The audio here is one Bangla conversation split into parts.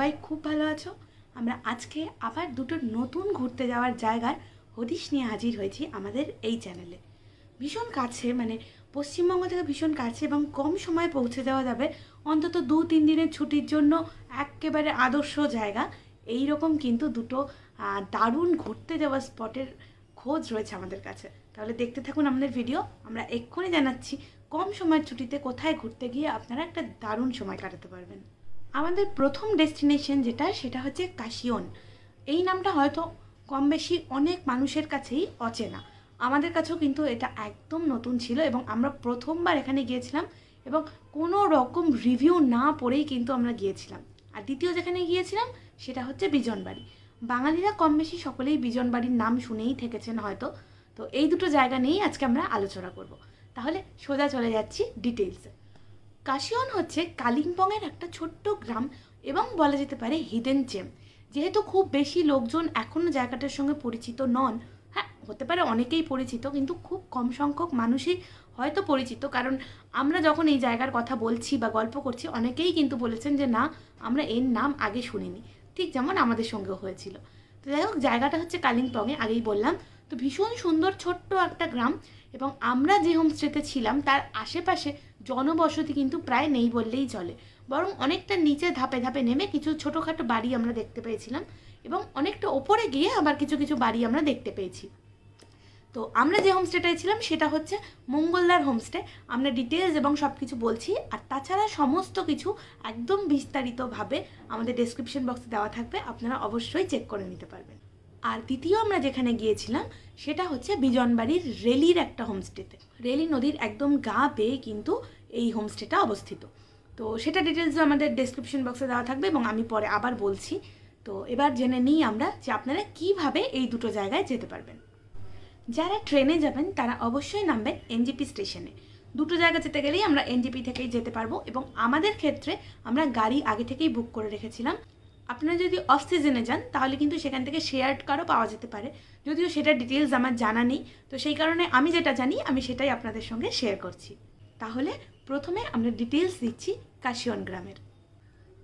সবাই খুব ভালো আছো আমরা আজকে আবার দুটো নতুন ঘুরতে যাওয়ার জায়গার হদিশ নিয়ে হাজির হয়েছি আমাদের এই চ্যানেলে ভীষণ কাছে মানে পশ্চিমবঙ্গ থেকে ভীষণ কাছে এবং কম সময়ে পৌঁছে দেওয়া যাবে অন্তত দু তিন দিনের ছুটির জন্য একেবারে আদর্শ জায়গা এই রকম কিন্তু দুটো দারুণ ঘুরতে যাওয়া স্পটের খোঁজ রয়েছে আমাদের কাছে তাহলে দেখতে থাকুন আমাদের ভিডিও আমরা এক্ষুনি জানাচ্ছি কম সময়ের ছুটিতে কোথায় ঘুরতে গিয়ে আপনারা একটা দারুণ সময় কাটাতে পারবেন আমাদের প্রথম ডেস্টিনেশন যেটা সেটা হচ্ছে কাশিয়ন এই নামটা হয়তো কম বেশি অনেক মানুষের কাছেই অচেনা আমাদের কাছেও কিন্তু এটা একদম নতুন ছিল এবং আমরা প্রথমবার এখানে গিয়েছিলাম এবং কোনো রকম রিভিউ না পড়েই কিন্তু আমরা গিয়েছিলাম আর দ্বিতীয় যেখানে গিয়েছিলাম সেটা হচ্ছে বিজনবাড়ি বাঙালিরা কম বেশি সকলেই বিজনবাড়ির নাম শুনেই থেকেছেন হয়তো তো এই দুটো জায়গা নিয়েই আজকে আমরা আলোচনা করব তাহলে সোজা চলে যাচ্ছি ডিটেলসে কাশিয়ন হচ্ছে কালিম্পংয়ের একটা ছোট্ট গ্রাম এবং বলা যেতে পারে হিডেন জেম যেহেতু খুব বেশি লোকজন এখনও জায়গাটার সঙ্গে পরিচিত নন হ্যাঁ হতে পারে অনেকেই পরিচিত কিন্তু খুব কম সংখ্যক মানুষই হয়তো পরিচিত কারণ আমরা যখন এই জায়গার কথা বলছি বা গল্প করছি অনেকেই কিন্তু বলেছেন যে না আমরা এর নাম আগে শুনিনি ঠিক যেমন আমাদের সঙ্গে হয়েছিল তো যাই হোক জায়গাটা হচ্ছে কালিম্পংয়ে আগেই বললাম তো ভীষণ সুন্দর ছোট্ট একটা গ্রাম এবং আমরা যে হোমস্টেতে ছিলাম তার আশেপাশে জনবসতি কিন্তু প্রায় নেই বললেই চলে বরং অনেকটা নিচে ধাপে ধাপে নেমে কিছু ছোটোখাটো বাড়ি আমরা দেখতে পেয়েছিলাম এবং অনেকটা ওপরে গিয়ে আবার কিছু কিছু বাড়ি আমরা দেখতে পেয়েছি তো আমরা যে হোমস্টেটায় ছিলাম সেটা হচ্ছে মঙ্গলদার হোমস্টে আমরা ডিটেলস এবং সব কিছু বলছি আর তাছাড়া সমস্ত কিছু একদম বিস্তারিতভাবে আমাদের ডেসক্রিপশন বক্সে দেওয়া থাকবে আপনারা অবশ্যই চেক করে নিতে পারবেন আর তৃতীয় আমরা যেখানে গিয়েছিলাম সেটা হচ্ছে বিজনবাড়ির রেলির একটা হোমস্টেতে রেলি নদীর একদম গা পেয়ে কিন্তু এই হোমস্টেটা অবস্থিত তো সেটা ডিটেলসও আমাদের ডেসক্রিপশন বক্সে দেওয়া থাকবে এবং আমি পরে আবার বলছি তো এবার জেনে নিই আমরা যে আপনারা কিভাবে এই দুটো জায়গায় যেতে পারবেন যারা ট্রেনে যাবেন তারা অবশ্যই নামবেন এনজিপি স্টেশনে দুটো জায়গা যেতে গেলেই আমরা এনজিপি থেকেই যেতে পারবো এবং আমাদের ক্ষেত্রে আমরা গাড়ি আগে থেকেই বুক করে রেখেছিলাম আপনারা যদি অফ সিজনে যান তাহলে কিন্তু সেখান থেকে শেয়ার কারও পাওয়া যেতে পারে যদিও সেটা ডিটেলস আমার জানা নেই তো সেই কারণে আমি যেটা জানি আমি সেটাই আপনাদের সঙ্গে শেয়ার করছি তাহলে প্রথমে আমরা ডিটেলস দিচ্ছি কাশিয়ন গ্রামের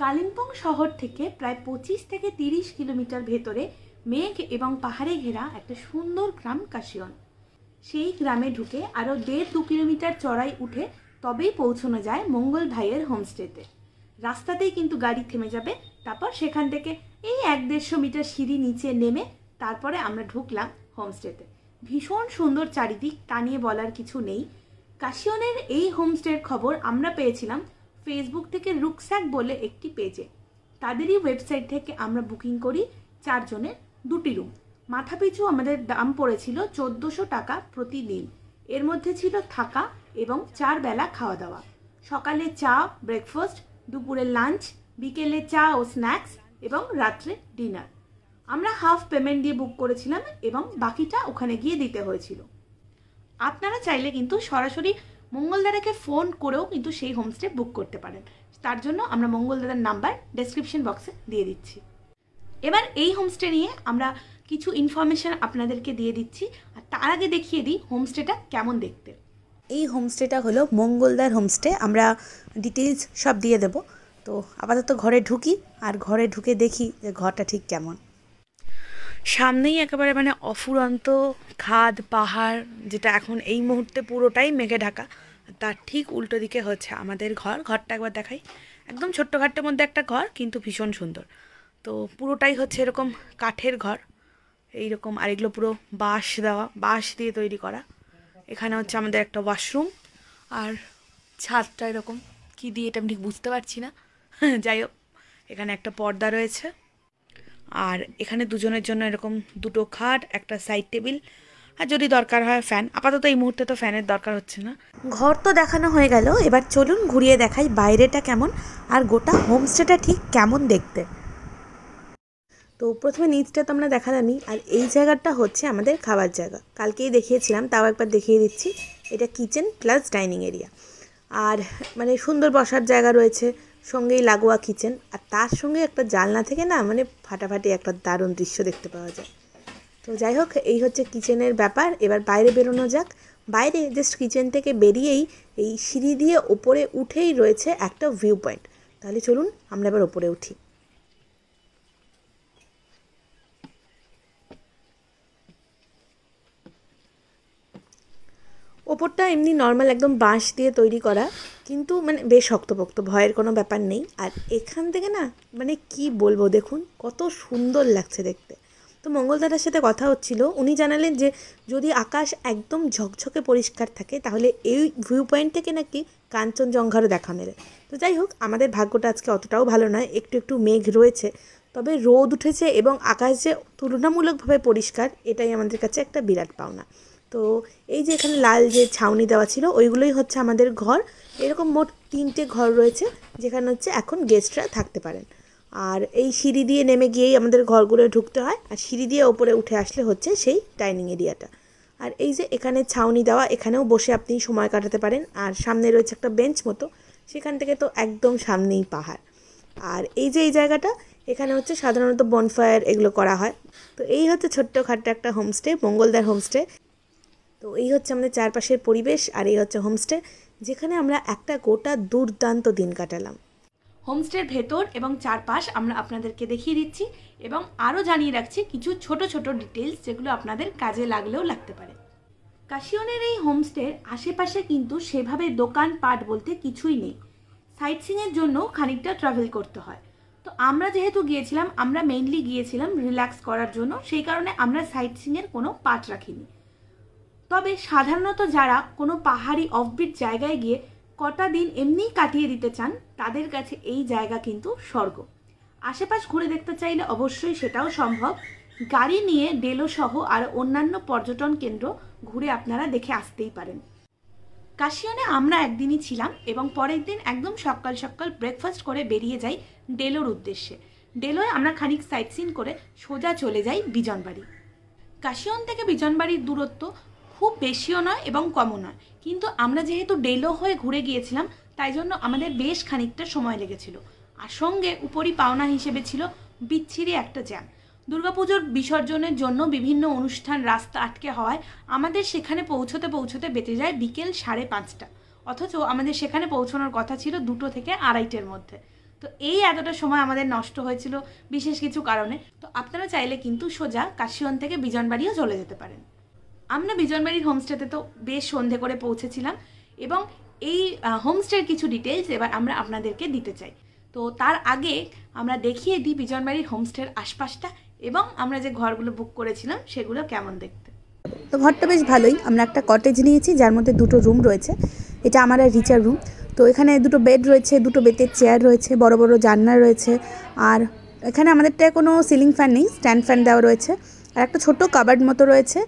কালিম্পং শহর থেকে প্রায় পঁচিশ থেকে তিরিশ কিলোমিটার ভেতরে মেঘ এবং পাহাড়ে ঘেরা একটা সুন্দর গ্রাম কাশিয়ন সেই গ্রামে ঢুকে আরও দেড় দু কিলোমিটার চড়াই উঠে তবেই পৌঁছানো যায় মঙ্গল ভাইয়ের হোমস্টেতে রাস্তাতেই কিন্তু গাড়ি থেমে যাবে তারপর সেখান থেকে এই এক দেড়শো মিটার সিঁড়ি নিচে নেমে তারপরে আমরা ঢুকলাম হোমস্টেতে ভীষণ সুন্দর চারিদিক তা নিয়ে বলার কিছু নেই কাশিয়নের এই হোমস্টের খবর আমরা পেয়েছিলাম ফেসবুক থেকে রুকস্যাক বলে একটি পেজে তাদেরই ওয়েবসাইট থেকে আমরা বুকিং করি চারজনের দুটি রুম মাথাপিছু আমাদের দাম পড়েছিল চোদ্দোশো টাকা প্রতিদিন এর মধ্যে ছিল থাকা এবং চার বেলা খাওয়া দাওয়া সকালে চা ব্রেকফাস্ট দুপুরে লাঞ্চ বিকেলে চা ও স্ন্যাক্স এবং রাত্রে ডিনার আমরা হাফ পেমেন্ট দিয়ে বুক করেছিলাম এবং বাকিটা ওখানে গিয়ে দিতে হয়েছিল আপনারা চাইলে কিন্তু সরাসরি মঙ্গলদাদাকে ফোন করেও কিন্তু সেই হোমস্টে বুক করতে পারেন তার জন্য আমরা মঙ্গলদাদার নাম্বার ডেসক্রিপশন বক্সে দিয়ে দিচ্ছি এবার এই হোমস্টে নিয়ে আমরা কিছু ইনফরমেশান আপনাদেরকে দিয়ে দিচ্ছি আর তার আগে দেখিয়ে দিই হোমস্টেটা কেমন দেখতে এই হোমস্টেটা হলো মঙ্গলদার হোমস্টে আমরা ডিটেলস সব দিয়ে দেবো তো আপাতত ঘরে ঢুকি আর ঘরে ঢুকে দেখি যে ঘরটা ঠিক কেমন সামনেই একেবারে মানে অফুরন্ত খাদ পাহাড় যেটা এখন এই মুহূর্তে পুরোটাই মেঘে ঢাকা তার ঠিক উল্টো দিকে হচ্ছে আমাদের ঘর ঘরটা একবার দেখাই একদম ছোট্ট ঘাটটার মধ্যে একটা ঘর কিন্তু ভীষণ সুন্দর তো পুরোটাই হচ্ছে এরকম কাঠের ঘর এইরকম আর এগুলো পুরো বাঁশ দেওয়া বাঁশ দিয়ে তৈরি করা এখানে হচ্ছে আমাদের একটা ওয়াশরুম আর ছাদটা এরকম কী দিয়ে এটা আমি ঠিক বুঝতে পারছি না যাই হোক এখানে একটা পর্দা রয়েছে আর এখানে দুজনের জন্য এরকম দুটো খাট একটা সাইড টেবিল আর যদি দরকার হয় ফ্যান আপাতত এই মুহূর্তে তো ফ্যানের দরকার হচ্ছে না ঘর তো দেখানো হয়ে গেল এবার চলুন ঘুরিয়ে দেখাই বাইরেটা কেমন আর গোটা হোমস্টেটা ঠিক কেমন দেখতে তো প্রথমে নিচটা তো আমরা দেখালামই আর এই জায়গাটা হচ্ছে আমাদের খাবার জায়গা কালকেই দেখিয়েছিলাম তাও একবার দেখিয়ে দিচ্ছি এটা কিচেন প্লাস ডাইনিং এরিয়া আর মানে সুন্দর বসার জায়গা রয়েছে সঙ্গেই লাগোয়া কিচেন আর তার সঙ্গে একটা জালনা থেকে না মানে ফাটাফাটি একটা দারুণ দৃশ্য দেখতে পাওয়া যায় তো যাই হোক এই হচ্ছে কিচেনের ব্যাপার এবার বাইরে বেরোনো যাক বাইরে জাস্ট কিচেন থেকে বেরিয়েই এই সিঁড়ি দিয়ে ওপরে উঠেই রয়েছে একটা ভিউ পয়েন্ট তাহলে চলুন আমরা এবার ওপরে উঠি ওপরটা এমনি নর্মাল একদম বাঁশ দিয়ে তৈরি করা কিন্তু মানে বেশ শক্তপোক্ত ভয়ের কোনো ব্যাপার নেই আর এখান থেকে না মানে কি বলবো দেখুন কত সুন্দর লাগছে দেখতে তো মঙ্গলদাদার সাথে কথা হচ্ছিল উনি জানালেন যে যদি আকাশ একদম ঝকঝকে পরিষ্কার থাকে তাহলে এই ভিউ পয়েন্ট থেকে নাকি কাঞ্চনজঙ্ঘারও দেখা মেলে তো যাই হোক আমাদের ভাগ্যটা আজকে অতটাও ভালো নয় একটু একটু মেঘ রয়েছে তবে রোদ উঠেছে এবং আকাশ যে তুলনামূলকভাবে পরিষ্কার এটাই আমাদের কাছে একটা বিরাট পাওনা তো এই যে এখানে লাল যে ছাউনি দেওয়া ছিল ওইগুলোই হচ্ছে আমাদের ঘর এরকম মোট তিনটে ঘর রয়েছে যেখানে হচ্ছে এখন গেস্টরা থাকতে পারেন আর এই সিঁড়ি দিয়ে নেমে গিয়েই আমাদের ঘরগুলো ঢুকতে হয় আর সিঁড়ি দিয়ে ওপরে উঠে আসলে হচ্ছে সেই ডাইনিং এরিয়াটা আর এই যে এখানে ছাউনি দেওয়া এখানেও বসে আপনি সময় কাটাতে পারেন আর সামনে রয়েছে একটা বেঞ্চ মতো সেখান থেকে তো একদম সামনেই পাহাড় আর এই যে এই জায়গাটা এখানে হচ্ছে সাধারণত বনফায়ার এগুলো করা হয় তো এই হচ্ছে খাট্ট একটা হোমস্টে মঙ্গলদার হোমস্টে তো এই হচ্ছে আমাদের চারপাশের পরিবেশ আর এই হচ্ছে হোমস্টে যেখানে আমরা একটা গোটা দুর্দান্ত দিন কাটালাম হোমস্টের ভেতর এবং চারপাশ আমরা আপনাদেরকে দেখিয়ে দিচ্ছি এবং আরও জানিয়ে রাখছি কিছু ছোট ছোট ডিটেলস যেগুলো আপনাদের কাজে লাগলেও লাগতে পারে কাশিয়নের এই হোমস্টের আশেপাশে কিন্তু সেভাবে দোকান পাট বলতে কিছুই নেই সাইট সিংয়ের জন্য খানিকটা ট্রাভেল করতে হয় তো আমরা যেহেতু গিয়েছিলাম আমরা মেইনলি গিয়েছিলাম রিল্যাক্স করার জন্য সেই কারণে আমরা সাইট সিংয়ের কোনো পার্ট রাখিনি তবে সাধারণত যারা কোনো পাহাড়ি অফবিট জায়গায় গিয়ে কটা দিন এমনিই কাটিয়ে দিতে চান তাদের কাছে এই জায়গা কিন্তু স্বর্গ আশেপাশ ঘুরে দেখতে চাইলে অবশ্যই সেটাও সম্ভব গাড়ি নিয়ে ডেলো সহ আর অন্যান্য পর্যটন কেন্দ্র ঘুরে আপনারা দেখে আসতেই পারেন কাশিয়নে আমরা একদিনই ছিলাম এবং পরের দিন একদম সকাল সকাল ব্রেকফাস্ট করে বেরিয়ে যাই ডেলোর উদ্দেশ্যে ডেলোয় আমরা খানিক সাইট সিন করে সোজা চলে যাই বিজনবাড়ি কাশিয়ন থেকে বিজনবাড়ির দূরত্ব খুব বেশিও নয় এবং কমও নয় কিন্তু আমরা যেহেতু ডেলো হয়ে ঘুরে গিয়েছিলাম তাই জন্য আমাদের বেশ খানিকটা সময় লেগেছিল আর সঙ্গে উপরি পাওনা হিসেবে ছিল বিচ্ছিরি একটা জ্যাম দুর্গাপুজোর বিসর্জনের জন্য বিভিন্ন অনুষ্ঠান রাস্তা আটকে হওয়ায় আমাদের সেখানে পৌঁছতে পৌঁছতে বেঁচে যায় বিকেল সাড়ে পাঁচটা অথচ আমাদের সেখানে পৌঁছানোর কথা ছিল দুটো থেকে আড়াইটের মধ্যে তো এই এতটা সময় আমাদের নষ্ট হয়েছিল বিশেষ কিছু কারণে তো আপনারা চাইলে কিন্তু সোজা কাশিয়ন থেকে বিজনবাড়িও চলে যেতে পারেন আমরা বিজনবাড়ির হোমস্টেতে তো বেশ সন্ধে করে পৌঁছেছিলাম এবং এই হোমস্টের কিছু ডিটেলস এবার আমরা আপনাদেরকে দিতে চাই তো তার আগে আমরা দেখিয়ে দিই বিজনবাড়ির হোমস্টের আশপাশটা এবং আমরা যে ঘরগুলো বুক করেছিলাম সেগুলো কেমন দেখতে তো ঘরটা বেশ ভালোই আমরা একটা কটেজ নিয়েছি যার মধ্যে দুটো রুম রয়েছে এটা আমার আর রিচার রুম তো এখানে দুটো বেড রয়েছে দুটো বেতের চেয়ার রয়েছে বড় বড় জান্না রয়েছে আর এখানে আমাদেরটা কোনো সিলিং ফ্যান নেই স্ট্যান্ড ফ্যান দেওয়া রয়েছে আর একটা ছোট্ট কাবার্ড মতো রয়েছে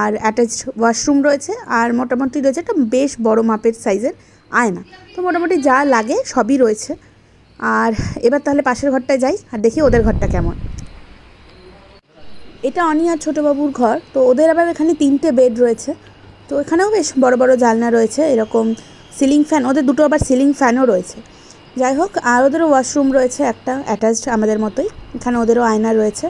আর অ্যাটাচড ওয়াশরুম রয়েছে আর মোটামুটি রয়েছে একটা বেশ বড় মাপের সাইজের আয়না তো মোটামুটি যা লাগে সবই রয়েছে আর এবার তাহলে পাশের ঘরটায় যাই আর দেখি ওদের ঘরটা কেমন এটা অনি আর ছোটোবাবুর ঘর তো ওদের আবার এখানে তিনটে বেড রয়েছে তো এখানেও বেশ বড় বড় জালনা রয়েছে এরকম সিলিং ফ্যান ওদের দুটো আবার সিলিং ফ্যানও রয়েছে যাই হোক আর ওদেরও ওয়াশরুম রয়েছে একটা অ্যাটাচড আমাদের মতোই এখানে ওদেরও আয়না রয়েছে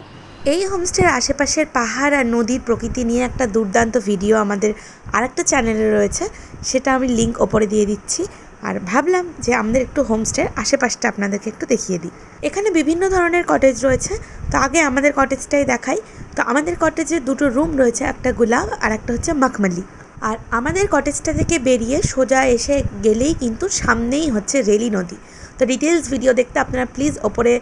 এই হোমস্টের আশেপাশের পাহাড় আর নদীর প্রকৃতি নিয়ে একটা দুর্দান্ত ভিডিও আমাদের আরেকটা চ্যানেলে রয়েছে সেটা আমি লিঙ্ক ওপরে দিয়ে দিচ্ছি আর ভাবলাম যে আমাদের একটু হোমস্টের আশেপাশটা আপনাদেরকে একটু দেখিয়ে দিই এখানে বিভিন্ন ধরনের কটেজ রয়েছে তো আগে আমাদের কটেজটাই দেখাই তো আমাদের কটেজে দুটো রুম রয়েছে একটা গুলাব আর একটা হচ্ছে মাখমালি আর আমাদের কটেজটা থেকে বেরিয়ে সোজা এসে গেলেই কিন্তু সামনেই হচ্ছে রেলি নদী তো ডিটেলস ভিডিও দেখতে আপনারা প্লিজ ওপরে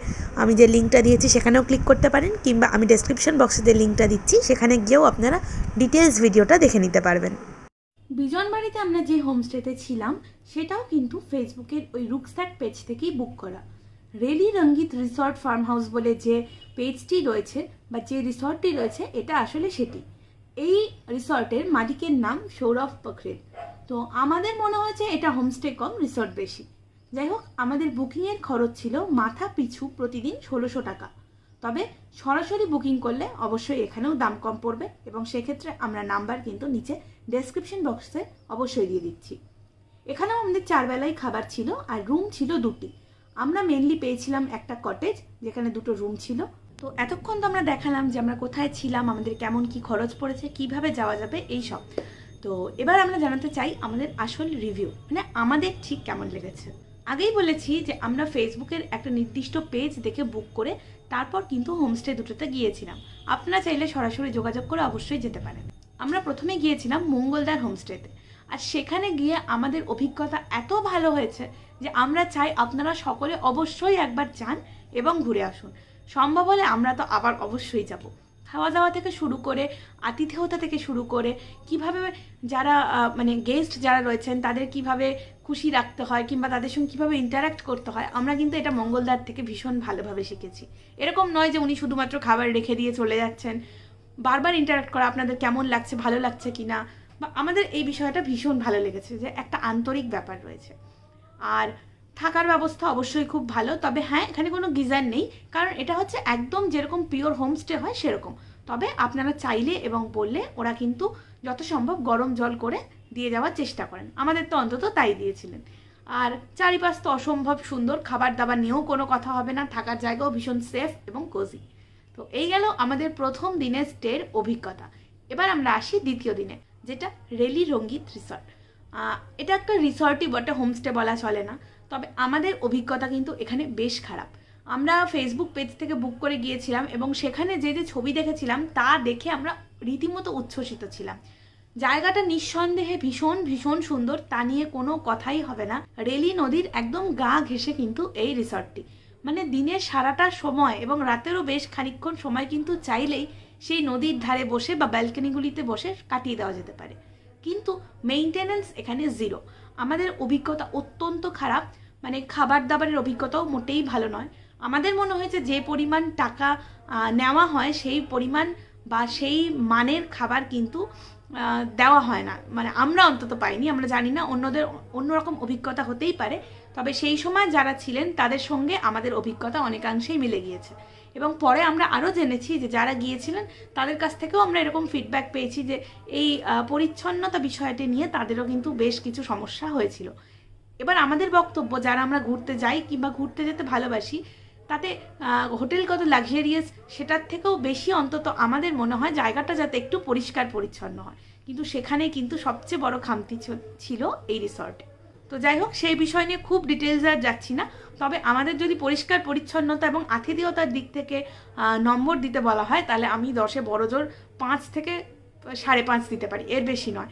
আমি যে লিঙ্কটা দিয়েছি সেখানেও ক্লিক করতে পারেন কিংবা আমি ডেসক্রিপশন বক্সে যে লিঙ্কটা দিচ্ছি সেখানে গিয়েও আপনারা ডিটেলস ভিডিওটা দেখে নিতে পারবেন বিজনবাড়িতে আমরা যে হোমস্টেতে ছিলাম সেটাও কিন্তু ফেসবুকের ওই রুকস্যাক পেজ থেকেই বুক করা Relli Rangit resort farm house বলে যে পেজটি রয়েছে বা যে রিসর্টটি রয়েছে এটা আসলে সেটি এই রিসর্টের মালিকের নাম সৌরভ পখরেল তো আমাদের মনে হয়েছে এটা হোমস্টে কম রিসর্ট বেশি যাই হোক আমাদের বুকিংয়ের খরচ ছিল মাথা পিছু প্রতিদিন ষোলোশো টাকা তবে সরাসরি বুকিং করলে অবশ্যই এখানেও দাম কম পড়বে এবং সেক্ষেত্রে আমরা নাম্বার কিন্তু নিচে ডেসক্রিপশন বক্সে অবশ্যই দিয়ে দিচ্ছি এখানেও আমাদের চারবেলায় খাবার ছিল আর রুম ছিল দুটি আমরা মেনলি পেয়েছিলাম একটা কটেজ যেখানে দুটো রুম ছিল তো এতক্ষণ তো আমরা দেখালাম যে আমরা কোথায় ছিলাম আমাদের কেমন কি খরচ পড়েছে কিভাবে যাওয়া যাবে এই সব তো এবার আমরা জানাতে চাই আমাদের আসল রিভিউ মানে আমাদের ঠিক কেমন লেগেছে আগেই বলেছি যে আমরা ফেসবুকের একটা নির্দিষ্ট পেজ দেখে বুক করে তারপর কিন্তু হোমস্টে দুটোতে গিয়েছিলাম আপনারা চাইলে সরাসরি যোগাযোগ করে অবশ্যই যেতে পারেন আমরা প্রথমে গিয়েছিলাম মঙ্গলদার হোমস্টেতে আর সেখানে গিয়ে আমাদের অভিজ্ঞতা এত ভালো হয়েছে যে আমরা চাই আপনারা সকলে অবশ্যই একবার যান এবং ঘুরে আসুন সম্ভব হলে আমরা তো আবার অবশ্যই যাবো খাওয়া দাওয়া থেকে শুরু করে আতিথেয়তা থেকে শুরু করে কিভাবে যারা মানে গেস্ট যারা রয়েছেন তাদের কিভাবে খুশি রাখতে হয় কিংবা তাদের সঙ্গে কীভাবে ইন্টারাক্ট করতে হয় আমরা কিন্তু এটা মঙ্গলদার থেকে ভীষণ ভালোভাবে শিখেছি এরকম নয় যে উনি শুধুমাত্র খাবার রেখে দিয়ে চলে যাচ্ছেন বারবার ইন্টারাক্ট করা আপনাদের কেমন লাগছে ভালো লাগছে কি না বা আমাদের এই বিষয়টা ভীষণ ভালো লেগেছে যে একটা আন্তরিক ব্যাপার রয়েছে আর থাকার ব্যবস্থা অবশ্যই খুব ভালো তবে হ্যাঁ এখানে কোনো গিজার নেই কারণ এটা হচ্ছে একদম যেরকম পিওর হোমস্টে হয় সেরকম তবে আপনারা চাইলে এবং বললে ওরা কিন্তু যত সম্ভব গরম জল করে দিয়ে যাওয়ার চেষ্টা করেন আমাদের তো অন্তত তাই দিয়েছিলেন আর চারিপাশ তো অসম্ভব সুন্দর খাবার দাবার নিয়েও কোনো কথা হবে না থাকার জায়গাও ভীষণ সেফ এবং কোজি তো এই গেল আমাদের প্রথম দিনের স্টের অভিজ্ঞতা এবার আমরা আসি দ্বিতীয় দিনে যেটা রেলি রঙ্গিত রিসর্ট এটা একটা রিসর্টই বটে হোমস্টে বলা চলে না তবে আমাদের অভিজ্ঞতা কিন্তু এখানে বেশ খারাপ আমরা ফেসবুক পেজ থেকে বুক করে গিয়েছিলাম এবং সেখানে যে যে ছবি দেখেছিলাম তা দেখে আমরা রীতিমতো উচ্ছ্বসিত ছিলাম জায়গাটা নিঃসন্দেহে ভীষণ ভীষণ সুন্দর তা নিয়ে কোনো কথাই হবে না রেলি নদীর একদম গা ঘেসে কিন্তু এই রিসর্টটি মানে দিনের সারাটা সময় এবং রাতেরও বেশ খানিক্ষণ সময় কিন্তু চাইলেই সেই নদীর ধারে বসে বা ব্যালকনিগুলিতে বসে কাটিয়ে দেওয়া যেতে পারে কিন্তু মেইনটেনেন্স এখানে জিরো আমাদের অভিজ্ঞতা অত্যন্ত খারাপ মানে খাবার দাবারের অভিজ্ঞতাও মোটেই ভালো নয় আমাদের মনে হয়েছে যে পরিমাণ টাকা নেওয়া হয় সেই পরিমাণ বা সেই মানের খাবার কিন্তু দেওয়া হয় না মানে আমরা অন্তত পাইনি আমরা জানি না অন্যদের অন্যরকম অভিজ্ঞতা হতেই পারে তবে সেই সময় যারা ছিলেন তাদের সঙ্গে আমাদের অভিজ্ঞতা অনেকাংশেই মিলে গিয়েছে এবং পরে আমরা আরও জেনেছি যে যারা গিয়েছিলেন তাদের কাছ থেকেও আমরা এরকম ফিডব্যাক পেয়েছি যে এই পরিচ্ছন্নতা বিষয়টি নিয়ে তাদেরও কিন্তু বেশ কিছু সমস্যা হয়েছিল এবার আমাদের বক্তব্য যারা আমরা ঘুরতে যাই কিংবা ঘুরতে যেতে ভালোবাসি তাতে হোটেল কত লাক্সারিয়াস সেটার থেকেও বেশি অন্তত আমাদের মনে হয় জায়গাটা যাতে একটু পরিষ্কার পরিচ্ছন্ন হয় কিন্তু সেখানে কিন্তু সবচেয়ে বড় খামতি ছিল এই রিসর্টে তো যাই হোক সেই বিষয় নিয়ে খুব ডিটেলস আর যাচ্ছি না তবে আমাদের যদি পরিষ্কার পরিচ্ছন্নতা এবং আতিথেয়তার দিক থেকে নম্বর দিতে বলা হয় তাহলে আমি দশে জোর পাঁচ থেকে সাড়ে পাঁচ দিতে পারি এর বেশি নয়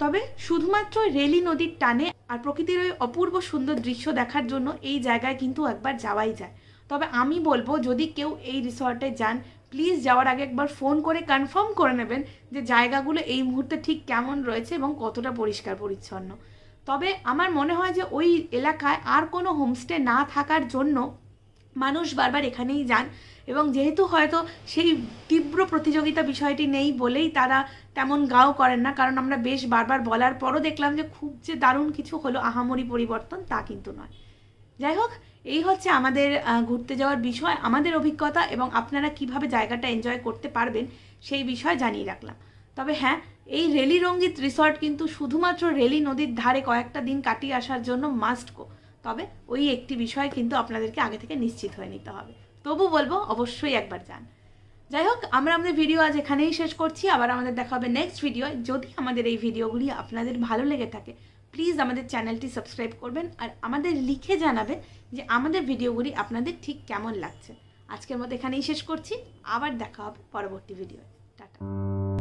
তবে শুধুমাত্র রেলি নদীর টানে আর প্রকৃতির ওই অপূর্ব সুন্দর দৃশ্য দেখার জন্য এই জায়গায় কিন্তু একবার যাওয়াই যায় তবে আমি বলবো যদি কেউ এই রিসর্টে যান প্লিজ যাওয়ার আগে একবার ফোন করে কনফার্ম করে নেবেন যে জায়গাগুলো এই মুহূর্তে ঠিক কেমন রয়েছে এবং কতটা পরিষ্কার পরিচ্ছন্ন তবে আমার মনে হয় যে ওই এলাকায় আর কোনো হোমস্টে না থাকার জন্য মানুষ বারবার এখানেই যান এবং যেহেতু হয়তো সেই তীব্র প্রতিযোগিতা বিষয়টি নেই বলেই তারা তেমন গাও করেন না কারণ আমরা বেশ বারবার বলার পরও দেখলাম যে খুব যে দারুণ কিছু হলো আহামরি পরিবর্তন তা কিন্তু নয় যাই হোক এই হচ্ছে আমাদের ঘুরতে যাওয়ার বিষয় আমাদের অভিজ্ঞতা এবং আপনারা কিভাবে জায়গাটা এনজয় করতে পারবেন সেই বিষয় জানিয়ে রাখলাম তবে হ্যাঁ এই রেলি রঙ্গিত রিসর্ট কিন্তু শুধুমাত্র রেলি নদীর ধারে কয়েকটা দিন কাটিয়ে আসার জন্য মাস্ট কো তবে ওই একটি বিষয় কিন্তু আপনাদেরকে আগে থেকে নিশ্চিত হয়ে নিতে হবে তবু বলবো অবশ্যই একবার যান যাই হোক আমরা আমাদের ভিডিও আজ এখানেই শেষ করছি আবার আমাদের দেখা হবে নেক্সট ভিডিও যদি আমাদের এই ভিডিওগুলি আপনাদের ভালো লেগে থাকে প্লিজ আমাদের চ্যানেলটি সাবস্ক্রাইব করবেন আর আমাদের লিখে জানাবেন যে আমাদের ভিডিওগুলি আপনাদের ঠিক কেমন লাগছে আজকের মতো এখানেই শেষ করছি আবার দেখা হবে পরবর্তী ভিডিও টাটা